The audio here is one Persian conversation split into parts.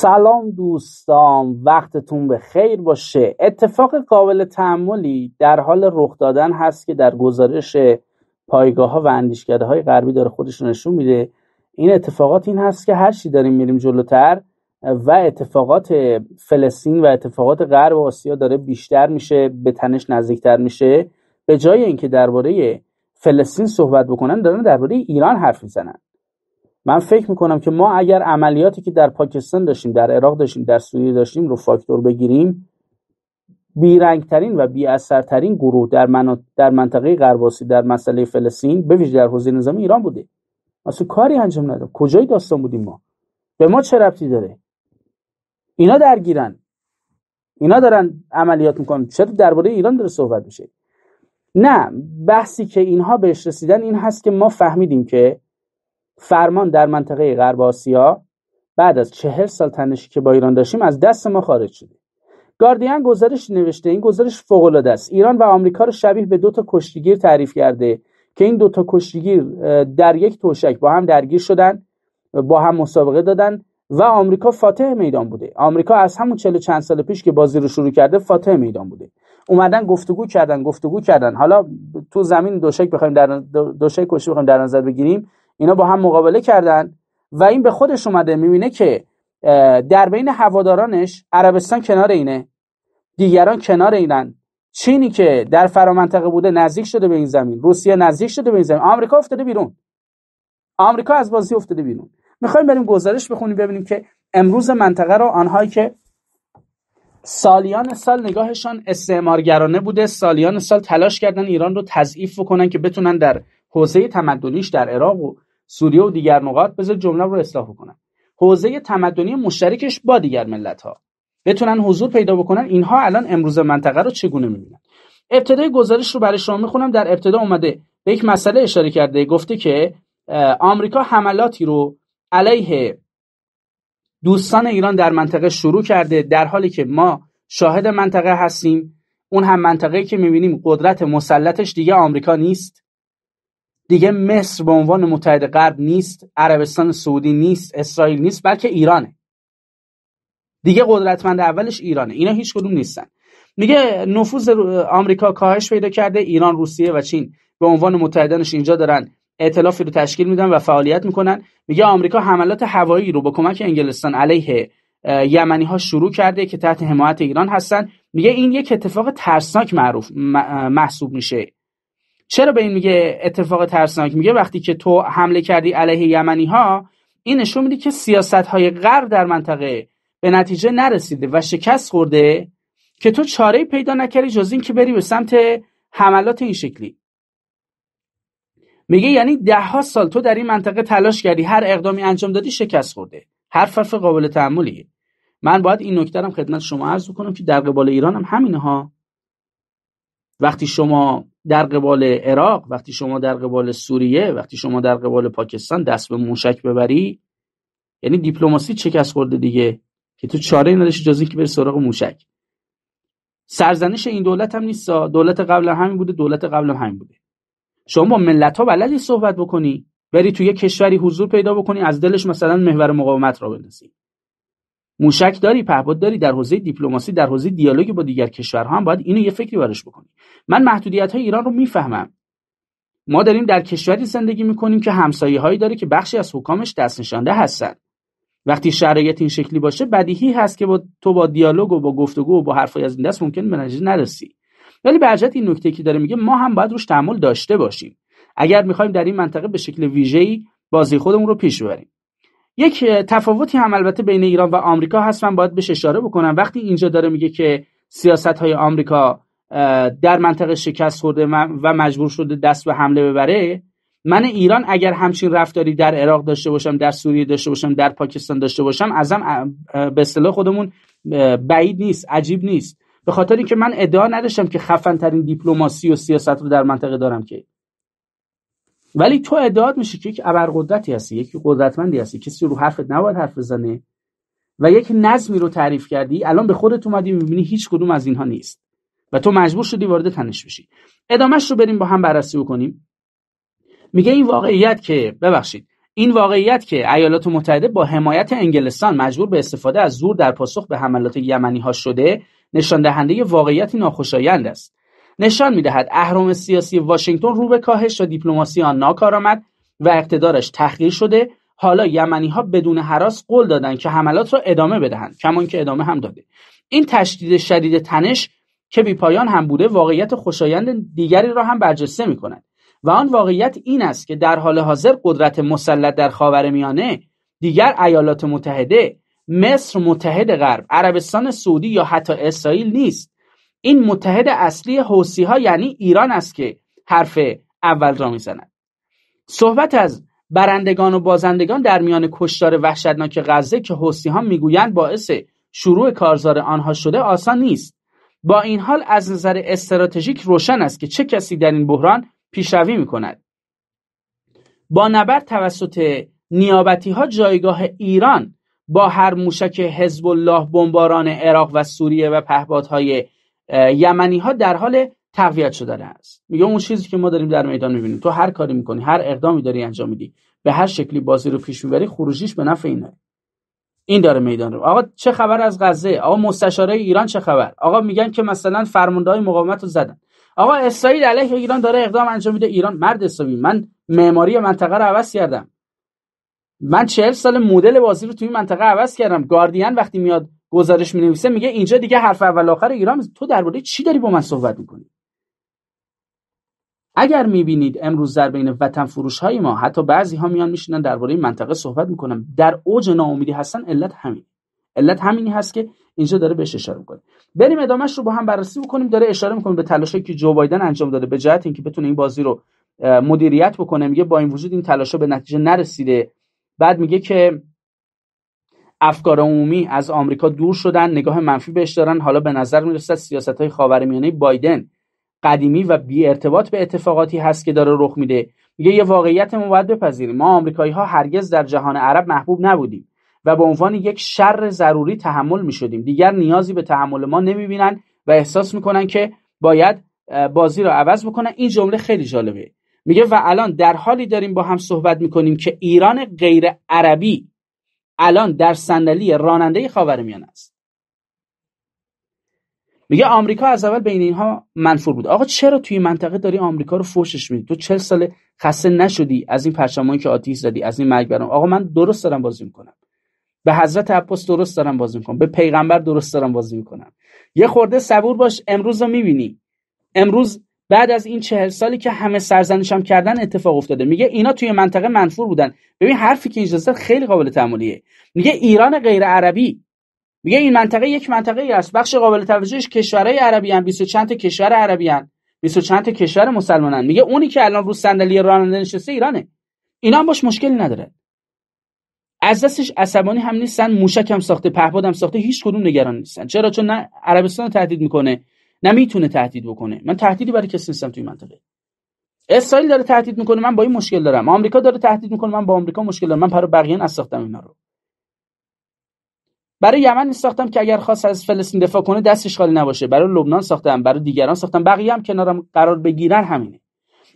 سلام دوستان وقتتون به خیر باشه اتفاق قابل تعملی در حال رخ دادن هست که در گزارش پایگاه ها و اندیشکده های غربی داره خودش نشون میده این اتفاقات این هست که چی داریم میریم جلوتر و اتفاقات فلسطین و اتفاقات غرب آسیا داره بیشتر میشه به تنش نزدیکتر میشه به جای اینکه درباره فلسطین صحبت بکنن دارن درباره ایران حرف میزنن من فکر میکنم که ما اگر عملیاتی که در پاکستان داشتیم در عراق داشتیم در سوریه داشتیم رو فاکتور بگیریم بیرنگترین و بیاثرترین گروه در, در منطقه غرباسی در مسئله فلسطین به ویژه در حوزه نظامی ایران بوده اصلا کاری انجام نداد کجای داستان بودیم ما به ما چه ربطی داره اینا درگیرن اینا دارن عملیات میکنن چرا درباره ایران داره صحبت میشه نه بحثی که اینها بهش رسیدن این هست که ما فهمیدیم که فرمان در منطقه غرب آسیا بعد از چهل سال تنشی که با ایران داشتیم از دست ما خارج شده گاردین گزارش نوشته این گزارش فوق العاده است ایران و آمریکا رو شبیه به دو تا کشتیگیر تعریف کرده که این دو تا کشتیگیر در یک توشک با هم درگیر شدن با هم مسابقه دادن و آمریکا فاتح میدان بوده آمریکا از همون چهل چند سال پیش که بازی رو شروع کرده فاتح میدان بوده اومدن گفتگو کردن گفتگو کردن حالا تو زمین دوشک بخوایم در دوشک کشتی بخوایم در نظر بگیریم اینا با هم مقابله کردن و این به خودش اومده میبینه که در بین هوادارانش عربستان کنار اینه دیگران کنار اینن چینی که در فرامنطقه بوده نزدیک شده به این زمین روسیه نزدیک شده به این زمین آمریکا افتاده بیرون آمریکا از بازی افتاده بیرون میخوایم بریم گزارش بخونیم ببینیم که امروز منطقه رو آنهایی که سالیان سال نگاهشان استعمارگرانه بوده سالیان سال تلاش کردن ایران رو تضعیف بکنن که بتونن در حوزه تمدنیش در عراق و سوریه و دیگر نقاط بذار جمله رو اصلاح کنم حوزه تمدنی مشترکش با دیگر ملت ها بتونن حضور پیدا بکنن اینها الان امروز منطقه رو چگونه میبینن ابتدای گزارش رو برای شما میخونم در ابتدا اومده به یک مسئله اشاره کرده گفته که آمریکا حملاتی رو علیه دوستان ایران در منطقه شروع کرده در حالی که ما شاهد منطقه هستیم اون هم منطقه که میبینیم قدرت مسلطش دیگه آمریکا نیست دیگه مصر به عنوان متحد غرب نیست عربستان سعودی نیست اسرائیل نیست بلکه ایرانه دیگه قدرتمند اولش ایرانه اینا هیچ کدوم نیستن میگه نفوذ آمریکا کاهش پیدا کرده ایران روسیه و چین به عنوان متحدانش اینجا دارن ائتلافی رو تشکیل میدن و فعالیت میکنن میگه آمریکا حملات هوایی رو با کمک انگلستان علیه یمنی ها شروع کرده که تحت حمایت ایران هستن میگه این یک اتفاق ترسناک معروف محسوب میشه چرا به این میگه اتفاق ترسناک میگه وقتی که تو حمله کردی علیه یمنی ها این نشون میده که سیاست های غرب در منطقه به نتیجه نرسیده و شکست خورده که تو چاره پیدا نکردی جز این که بری به سمت حملات این شکلی میگه یعنی دهها سال تو در این منطقه تلاش کردی هر اقدامی انجام دادی شکست خورده هر فرف قابل تعملیه من باید این نکته خدمت شما عرض کنم که در قبال ایران هم همینه ها وقتی شما در قبال عراق وقتی شما در قبال سوریه وقتی شما در قبال پاکستان دست به موشک ببری یعنی دیپلماسی چکست خورده دیگه که تو چاره نداشت جازی که بری سراغ موشک سرزنش این دولت هم نیست دولت قبل همین بوده دولت قبل همین بوده شما با ملت ها بلدی صحبت بکنی بری تو یه کشوری حضور پیدا بکنی از دلش مثلا محور مقاومت را بندازی موشک داری پهپاد داری در حوزه دیپلماسی در حوزه دیالوگ با دیگر کشورها هم باید اینو یه فکری براش بکنی من محدودیت های ایران رو میفهمم ما داریم در کشوری زندگی میکنیم که همسایه هایی داره که بخشی از حکامش دست نشانده هستند وقتی شرایط این شکلی باشه بدیهی هست که با تو با دیالوگ و با گفتگو و با حرفای از این دست ممکن به نتیجه نرسی ولی به این نکته که داره میگه ما هم باید روش تحمل داشته باشیم اگر میخوایم در این منطقه به شکل ویژه‌ای بازی خودمون رو پیش یک تفاوتی هم البته بین ایران و آمریکا هست من باید بهش اشاره بکنم وقتی اینجا داره میگه که سیاست های آمریکا در منطقه شکست خورده و مجبور شده دست به حمله ببره من ایران اگر همچین رفتاری در عراق داشته باشم در سوریه داشته باشم در پاکستان داشته باشم ازم به اصطلاح خودمون بعید نیست عجیب نیست به خاطر اینکه من ادعا نداشتم که خفن ترین دیپلماسی و سیاست رو در منطقه دارم که ولی تو ادعات میشه که یک ابرقدرتی هستی یک قدرتمندی هستی کسی رو حرفت نباید حرف بزنه و یک نظمی رو تعریف کردی الان به خودت اومدی میبینی هیچ کدوم از اینها نیست و تو مجبور شدی وارد تنش بشی ادامش رو بریم با هم بررسی بکنیم میگه این واقعیت که ببخشید این واقعیت که ایالات متحده با حمایت انگلستان مجبور به استفاده از زور در پاسخ به حملات یمنی ها شده نشان دهنده واقعیتی ناخوشایند است نشان میدهد اهرام سیاسی واشنگتن رو به کاهش و دیپلماسی آن ناکارآمد و اقتدارش تحقیر شده حالا یمنی ها بدون حراس قول دادند که حملات را ادامه بدهند کمان که ادامه هم داده این تشدید شدید تنش که بی پایان هم بوده واقعیت خوشایند دیگری را هم برجسته می کند و آن واقعیت این است که در حال حاضر قدرت مسلط در میانه دیگر ایالات متحده مصر متحد غرب عربستان سعودی یا حتی اسرائیل نیست این متحد اصلی حوسی ها یعنی ایران است که حرف اول را میزند صحبت از برندگان و بازندگان در میان کشتار وحشتناک غزه که حوسی ها میگویند باعث شروع کارزار آنها شده آسان نیست با این حال از نظر استراتژیک روشن است که چه کسی در این بحران پیشروی میکند با نبرد توسط نیابتی ها جایگاه ایران با هر موشک حزب الله بمباران عراق و سوریه و پهپادهای یمنی ها در حال تقویت شدن است میگه اون چیزی که ما داریم در میدان میبینیم تو هر کاری میکنی هر اقدامی داری انجام میدی به هر شکلی بازی رو پیش میبری خروجیش به نفع اینه این داره میدان رو آقا چه خبر از غزه آقا مستشاره ایران چه خبر آقا میگن که مثلا های مقاومت رو زدن آقا اسرائیل علیه ایران داره اقدام انجام میده ایران مرد حسابی من معماری منطقه رو عوض کردم من چهل سال مدل بازی رو توی منطقه عوض کردم گاردین وقتی میاد گزارش می میگه اینجا دیگه حرف اول آخر ایران تو درباره چی داری با من صحبت میکنی اگر میبینید امروز در بین وطن فروش های ما حتی بعضی ها میان میشینن درباره منطقه صحبت میکنن در اوج ناامیدی هستن علت همین علت همینی هست که اینجا داره بهش اشاره میکنه بریم ادامهش رو با هم بررسی بکنیم داره اشاره میکنه به تلاشی که جو بایدن انجام داده به جهت اینکه بتونه این بازی رو مدیریت بکنه میگه با این وجود این تلاشا به نتیجه نرسیده بعد میگه که افکار عمومی از آمریکا دور شدن نگاه منفی بهش دارن حالا به نظر میرسد سیاست های خاورمیانه بایدن قدیمی و بی ارتباط به اتفاقاتی هست که داره رخ میده میگه یه واقعیت ما باید بپذیریم ما آمریکایی ها هرگز در جهان عرب محبوب نبودیم و به عنوان یک شر ضروری تحمل میشدیم دیگر نیازی به تحمل ما نمیبینن و احساس میکنن که باید بازی را عوض بکنن این جمله خیلی جالبه میگه و الان در حالی داریم با هم صحبت میکنیم که ایران غیر عربی الان در صندلی راننده میان است میگه آمریکا از اول بین اینها منفور بود آقا چرا توی منطقه داری آمریکا رو فوشش میدی تو چل سال خسته نشدی از این پرچمایی که آتیش زدی از این مرگ برام آقا من درست دارم بازی میکنم به حضرت عباس درست دارم بازی میکنم به پیغمبر درست دارم بازی میکنم یه خورده صبور باش امروز رو میبینی امروز بعد از این چهل سالی که همه سرزنشم هم کردن اتفاق افتاده میگه اینا توی منطقه منفور بودن ببین حرفی که اینجا خیلی قابل تحملیه میگه ایران غیر عربی میگه این منطقه یک منطقه ای است بخش قابل توجهش کشورهای عربی ان 20 چند تا کشور عربی ان 20 چند تا کشور مسلمانن میگه اونی که الان رو صندلی راننده نشسته ایرانه اینا هم باش مشکلی نداره از دستش عصبانی هم نیستن موشک هم ساخته پهپاد هم ساخته هیچ کدوم نگران نیستن چرا چون نه عربستان تهدید میکنه نمیتونه تهدید بکنه من تهدیدی برای کسی نیستم توی منطقه اسرائیل داره تهدید میکنه من با این مشکل دارم آمریکا داره تهدید میکنه من با آمریکا مشکل دارم من برای بقیه از ساختم اینا رو برای یمن ساختم که اگر خواست از فلسطین دفاع کنه دستش خالی نباشه برای لبنان ساختم برای دیگران ساختم بقیه هم کنارم قرار بگیرن همینه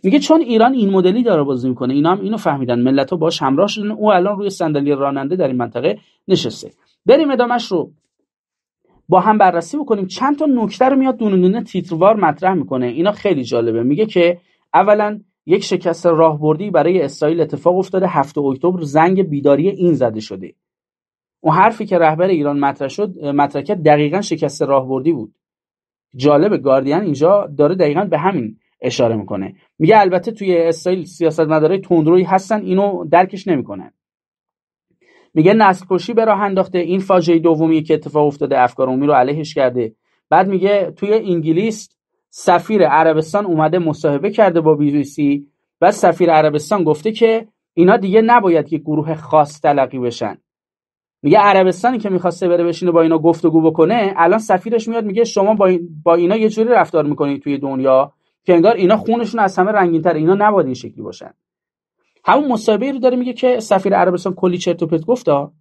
میگه چون ایران این مدلی داره بازی میکنه اینا هم اینو فهمیدن ملت ها باش همراه شدن او الان روی صندلی راننده در این منطقه نشسته بریم ادامش رو با هم بررسی بکنیم چند تا نکته رو میاد دونه دونه تیتروار مطرح میکنه اینا خیلی جالبه میگه که اولا یک شکست راهبردی برای اسرائیل اتفاق افتاده 7 اکتبر زنگ بیداری این زده شده اون حرفی که رهبر ایران مطرح شد مطرح کرد دقیقا شکست راهبردی بود جالب گاردین اینجا داره دقیقا به همین اشاره میکنه میگه البته توی اسرائیل سیاستمدارای تندرویی هستن اینو درکش نمیکنن میگه نسل کشی به راه انداخته این فاجعه دومی که اتفاق افتاده افکار عمومی رو علیهش کرده بعد میگه توی انگلیس سفیر عربستان اومده مصاحبه کرده با سی و سفیر عربستان گفته که اینا دیگه نباید که گروه خاص تلقی بشن میگه عربستانی که میخواسته بره بشینه با اینا گفتگو بکنه الان سفیرش میاد میگه شما با, اینا یه جوری رفتار میکنید توی دنیا که انگار اینا خونشون از همه رنگینتر اینا نباید این شکلی باشن همون مصاحبه رو داره میگه که سفیر عربستان کلی چرت و پرت گفتا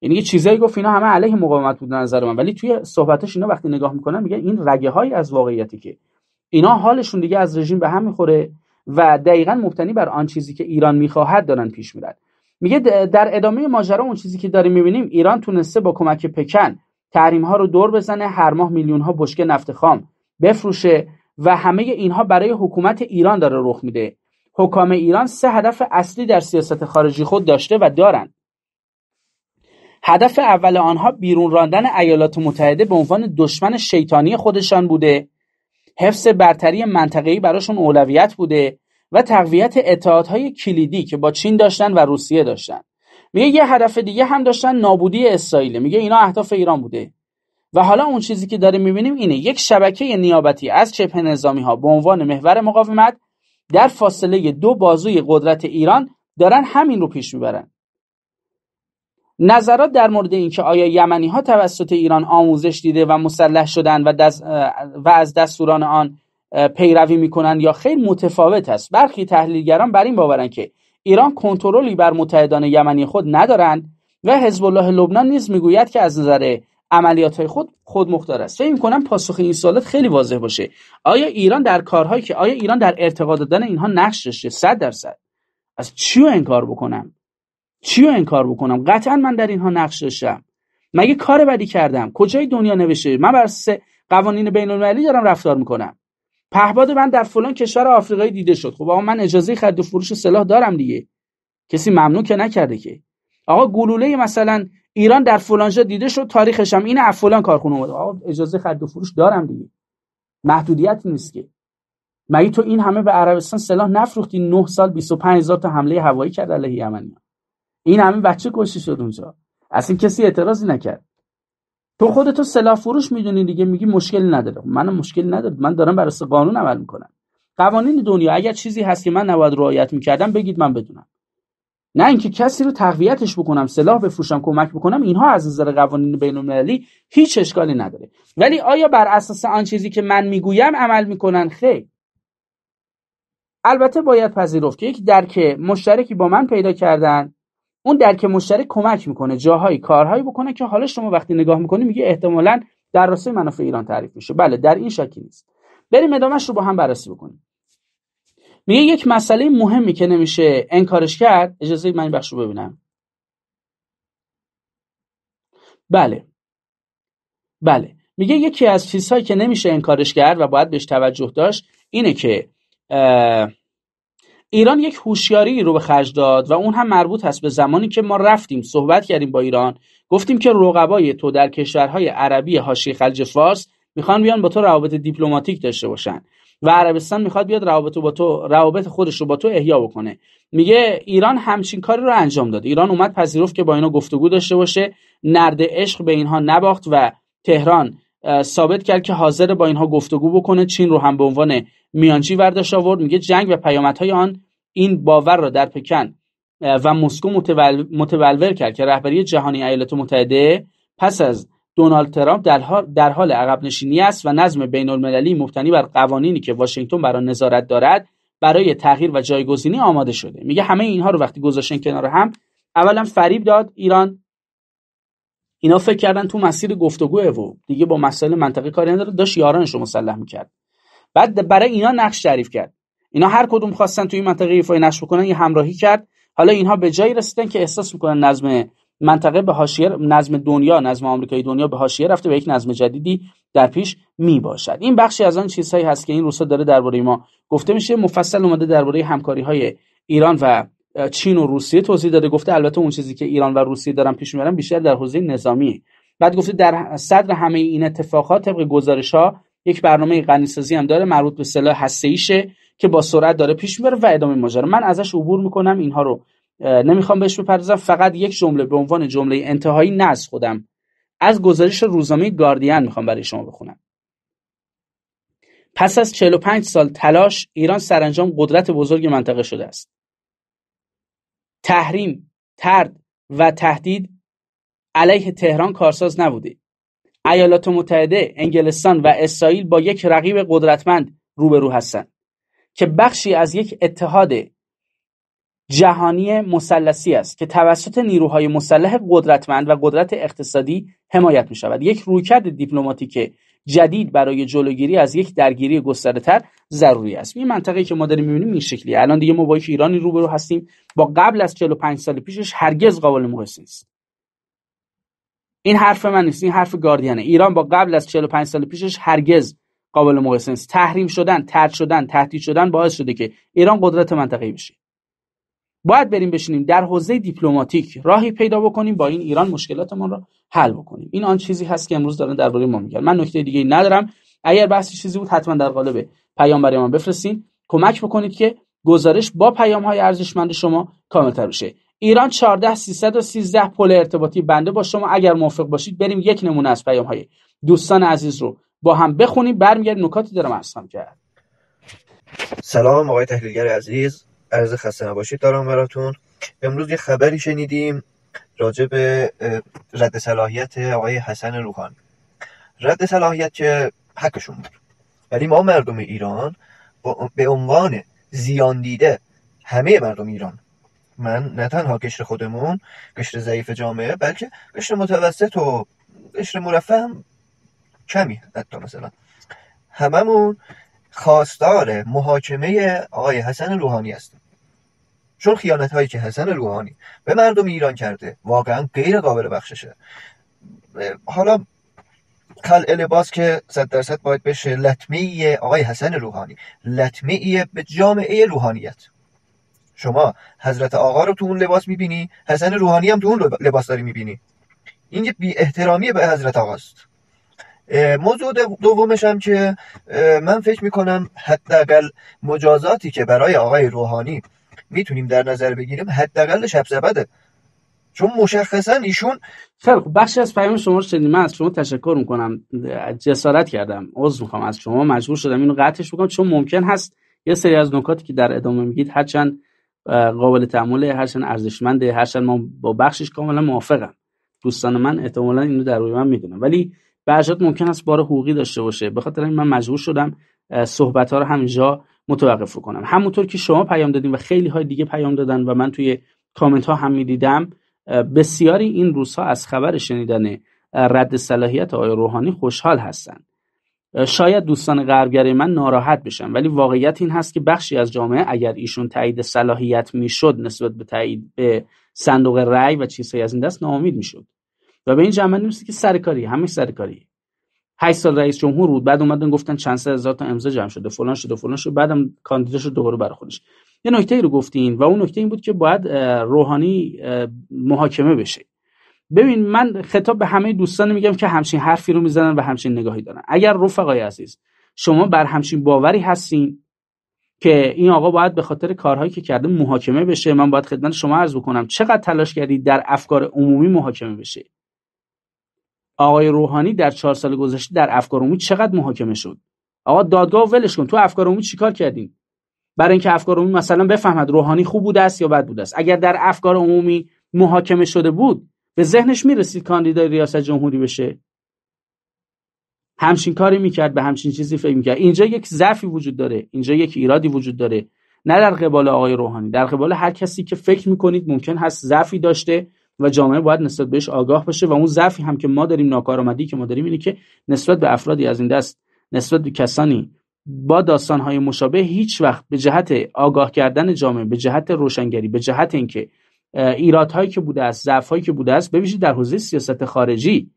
یعنی یه چیزایی گفت اینا همه علیه مقاومت بود نظر من ولی توی صحبتش اینا وقتی نگاه میکنن میگه این رگه هایی از واقعیتی که اینا حالشون دیگه از رژیم به هم میخوره و دقیقا مبتنی بر آن چیزی که ایران میخواهد دارن پیش میرن میگه در ادامه ماجرا اون چیزی که داریم میبینیم ایران تونسته با کمک پکن تحریم ها رو دور بزنه هر ماه میلیون ها بشکه نفت خام بفروشه و همه اینها برای حکومت ایران داره رخ میده حکام ایران سه هدف اصلی در سیاست خارجی خود داشته و دارند هدف اول آنها بیرون راندن ایالات متحده به عنوان دشمن شیطانی خودشان بوده حفظ برتری منطقه‌ای براشون اولویت بوده و تقویت اتحادهای کلیدی که با چین داشتن و روسیه داشتن میگه یه هدف دیگه هم داشتن نابودی اسرائیل میگه اینا اهداف ایران بوده و حالا اون چیزی که داریم میبینیم اینه یک شبکه نیابتی از چپ نظامی ها به عنوان محور مقاومت در فاصله دو بازوی قدرت ایران دارن همین رو پیش میبرن نظرات در مورد اینکه آیا یمنی ها توسط ایران آموزش دیده و مسلح شدن و, و از دستوران آن پیروی میکنن یا خیلی متفاوت است برخی تحلیلگران بر این باورند که ایران کنترلی بر متحدان یمنی خود ندارند و حزب الله لبنان نیز میگوید که از نظر عملیات های خود خود مختار است فکر میکنم پاسخ این سوالات خیلی واضح باشه آیا ایران در کارهایی که آیا ایران در ارتقا دادن اینها نقش داشته 100 درصد از چیو انکار بکنم چیو انکار بکنم قطعا من در اینها نقش داشتم مگه کار بدی کردم کجای دنیا نوشته من بر سه قوانین بین المللی دارم رفتار میکنم پهباد من در فلان کشور آفریقایی دیده شد خب آقا من اجازه خرید و فروش سلاح دارم دیگه کسی ممنوع که نکرده که آقا گلوله مثلا ایران در فلان دیده شد تاریخش هم اینه از فلان کارخونه اومده آقا اجازه خرید و فروش دارم دیگه محدودیت نیست که مگه تو این همه به عربستان سلاح نفروختی 9 سال 25 هزار تا حمله هوایی کرد علیه یمنی این همه بچه کشته شد اونجا اصلا کسی اعتراضی نکرد تو خودتو سلاح فروش میدونی دیگه میگی مشکل نداره من مشکل ندارم من دارم بر قانون عمل میکنم قوانین دنیا اگر چیزی هست که من نباید رعایت میکردم بگید من بدونم نه اینکه کسی رو تقویتش بکنم سلاح بفروشم کمک بکنم اینها از نظر قوانین بین هیچ اشکالی نداره ولی آیا بر اساس آن چیزی که من میگویم عمل میکنن خیر البته باید پذیرفت که یک درک مشترکی با من پیدا کردن اون درک مشترک کمک میکنه جاهایی کارهایی بکنه که حالا شما وقتی نگاه میکنی میگه احتمالا در راستای منافع ایران تعریف میشه بله در این شکلی نیست بریم ادامهش رو با هم بررسی بکنیم میگه یک مسئله مهمی که نمیشه انکارش کرد اجازه من این بخش رو ببینم بله بله میگه یکی از چیزهایی که نمیشه انکارش کرد و باید بهش توجه داشت اینه که ایران یک هوشیاری رو به خرج داد و اون هم مربوط هست به زمانی که ما رفتیم صحبت کردیم با ایران گفتیم که رقبای تو در کشورهای عربی حاشیه خلیج فارس میخوان بیان با تو روابط دیپلماتیک داشته باشن و عربستان میخواد بیاد روابط با تو روابط خودش رو با تو احیا بکنه میگه ایران همچین کاری رو انجام داد ایران اومد پذیرفت که با اینا گفتگو داشته باشه نرد عشق به اینها نباخت و تهران ثابت کرد که حاضر با اینها گفتگو بکنه چین رو هم به عنوان میانچی ورداشت آورد میگه جنگ و پیامدهای آن این باور را در پکن و مسکو متولور کرد که رهبری جهانی ایالات متحده پس از دونالد ترامپ در حال, در حال عقب نشینی است و نظم بین المللی مبتنی بر قوانینی که واشنگتن برای نظارت دارد برای تغییر و جایگزینی آماده شده میگه همه اینها رو وقتی گذاشتن کنار هم اولا فریب داد ایران اینا فکر کردن تو مسیر گفتگوه و دیگه با مسئله منطقه کاری نداره داشت یارانش رو مسلح میکرد بعد برای اینا نقش تعریف کرد اینا هر کدوم خواستن توی این منطقه ایفای نقش بکنن یه همراهی کرد حالا اینها به جایی رسیدن که احساس میکنن نظم منطقه به حاشیه نظم دنیا نظم آمریکای دنیا به حاشیه رفته و یک نظم جدیدی در پیش می باشد این بخشی از آن چیزهایی هست که این روسا داره درباره ما گفته میشه مفصل اومده درباره همکاری های ایران و چین و روسیه توضیح داده گفته البته اون چیزی که ایران و روسیه دارن پیش میبرن بیشتر در حوزه نظامی بعد گفته در صدر همه این اتفاقات طبق گزارش ها یک برنامه غنیسازی هم داره مربوط به سلاح هسته‌ایشه که با سرعت داره پیش میبره و ادامه ماجرا من ازش عبور میکنم اینها رو نمیخوام بهش بپردازم فقط یک جمله به عنوان جمله انتهایی نه از خودم از گزارش روزنامه گاردین میخوام برای شما بخونم پس از 45 سال تلاش ایران سرانجام قدرت بزرگ منطقه شده است تحریم ترد و تهدید علیه تهران کارساز نبوده ایالات متحده انگلستان و اسرائیل با یک رقیب قدرتمند روبرو هستند که بخشی از یک اتحاد جهانی مسلسی است که توسط نیروهای مسلح قدرتمند و قدرت اقتصادی حمایت می شود یک رویکرد دیپلماتیک جدید برای جلوگیری از یک درگیری تر ضروری است این منطقه که ما داریم میبینیم این شکلیه الان دیگه ما با ایرانی روبرو هستیم با قبل از 45 سال پیشش هرگز قابل مقایسه نیست این حرف من نیست این حرف گاردینه ایران با قبل از 45 سال پیشش هرگز قابل مقایسه نیست تحریم شدن ترد شدن تهدید شدن باعث شده که ایران قدرت منطقه‌ای بشه باید بریم بشینیم در حوزه دیپلماتیک راهی پیدا بکنیم با این ایران مشکلاتمون را حل بکنیم این آن چیزی هست که امروز دارن درباره ما میگن من نکته دیگه ندارم اگر بحثی چیزی بود حتما در قالب پیام برای ما بفرستین کمک بکنید که گزارش با پیام های ارزشمند شما تر بشه ایران 14313 پل ارتباطی بنده با شما اگر موافق باشید بریم یک نمونه از پیام های دوستان عزیز رو با هم بخونیم برمیگردیم نکاتی دارم اصلا کرد سلام آقای تحلیلگر عزیز عرض خسته نباشید دارم براتون امروز یه خبری شنیدیم راجع به رد صلاحیت آقای حسن روحانی رد صلاحیت که حقشون بود ولی ما مردم ایران با به عنوان زیان دیده همه مردم ایران من نه تنها کشر خودمون کشر ضعیف جامعه بلکه قشر متوسط و کشور مرفه هم کمی حتی مثلا هممون خواستار محاکمه آقای حسن روحانی هستیم چون خیانت هایی که حسن روحانی به مردم ایران کرده واقعا غیر قابل بخششه حالا کل لباس که صد درصد باید بشه لطمه آقای حسن روحانی لطمه به جامعه روحانیت شما حضرت آقا رو تو اون لباس میبینی حسن روحانی هم تو اون لباس داری میبینی این یه بی احترامی به حضرت آقاست موضوع دومش هم که من فکر میکنم حداقل مجازاتی که برای آقای روحانی میتونیم در نظر بگیریم حداقل شب زبده چون مشخصا ایشون خیلی خب، بخشی از پیام شما رو شنیدم از شما تشکر میکنم جسارت کردم عذر میخوام از شما مجبور شدم اینو قطعش میکنم چون ممکن هست یه سری از نکاتی که در ادامه میگید هرچند قابل تعامل هرچند ارزشمنده هرچند ما با بخشش کاملا موافقم دوستان من احتمالا اینو در روی من میدونم ولی بعضی ممکن است بار حقوقی داشته باشه بخاطر این من مجبور شدم صحبت ها رو همینجا متوقف رو کنم همونطور که شما پیام دادین و خیلی های دیگه پیام دادن و من توی کامنت ها هم میدیدم بسیاری این روزها از خبر شنیدن رد صلاحیت آقای روحانی خوشحال هستند شاید دوستان غربگره من ناراحت بشن ولی واقعیت این هست که بخشی از جامعه اگر ایشون تایید صلاحیت میشد نسبت به تایید به صندوق رأی و چیزهایی از این دست ناامید میشد و به این جمع نیست که سرکاری همه سرکاری 8 سال رئیس جمهور بود بعد اومدن گفتن چند سه هزار تا امضا جمع شده فلان شده فلان شده بعدم کاندیدا شد دوباره برای خودش یه نکته ای رو گفتین و اون نکته این بود که باید روحانی محاکمه بشه ببین من خطاب به همه دوستان میگم که همچین حرفی رو میزنن و همچین نگاهی دارن اگر رفقای عزیز شما بر همچین باوری هستین که این آقا باید به خاطر کارهایی که کرده محاکمه بشه من باید خدمت شما عرض بکنم چقدر تلاش کردید در افکار عمومی محاکمه بشه آقای روحانی در چهار سال گذشته در افکار عمومی چقدر محاکمه شد آقا دادگاه ولش کن تو افکار عمومی چیکار کردین برای اینکه افکار عمومی مثلا بفهمد روحانی خوب بوده است یا بد بوده است اگر در افکار عمومی محاکمه شده بود به ذهنش میرسید کاندیدای ریاست جمهوری بشه همچین کاری میکرد به همچین چیزی فکر میکرد اینجا یک ضعفی وجود داره اینجا یک ایرادی وجود داره نه در قبال آقای روحانی در قبال هر کسی که فکر میکنید ممکن هست ضعفی داشته و جامعه باید نسبت بهش آگاه بشه و اون ضعفی هم که ما داریم ناکارآمدی که ما داریم اینه که نسبت به افرادی از این دست نسبت به کسانی با داستانهای مشابه هیچ وقت به جهت آگاه کردن جامعه به جهت روشنگری به جهت اینکه ایرادهایی که بوده است ضعفهایی که بوده است ببینید در حوزه سیاست خارجی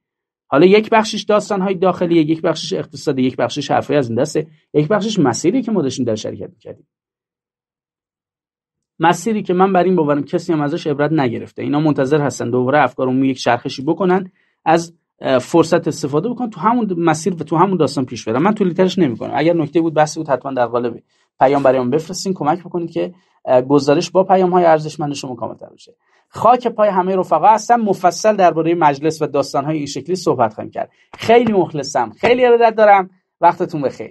حالا یک بخشش داستانهای داخلی یک بخشش اقتصادی یک بخشش حرفی از این دسته یک بخشش مسیری که ما داشتیم در شرکت مسیری که من بر این باورم کسی هم ازش عبرت نگرفته اینا منتظر هستن دوباره افکار عمومی یک چرخشی بکنن از فرصت استفاده بکنن تو همون مسیر و تو همون داستان پیش برن من نمی کنم اگر نکته بود بحثی بود حتما در قالب پیام برای من بفرستین کمک بکنید که گزارش با پیام های ارزشمند شما تر بشه خاک پای همه رفقا هستم مفصل درباره مجلس و داستان های این شکلی صحبت خواهیم کرد خیلی مخلصم خیلی ارادت دارم وقتتون بخیر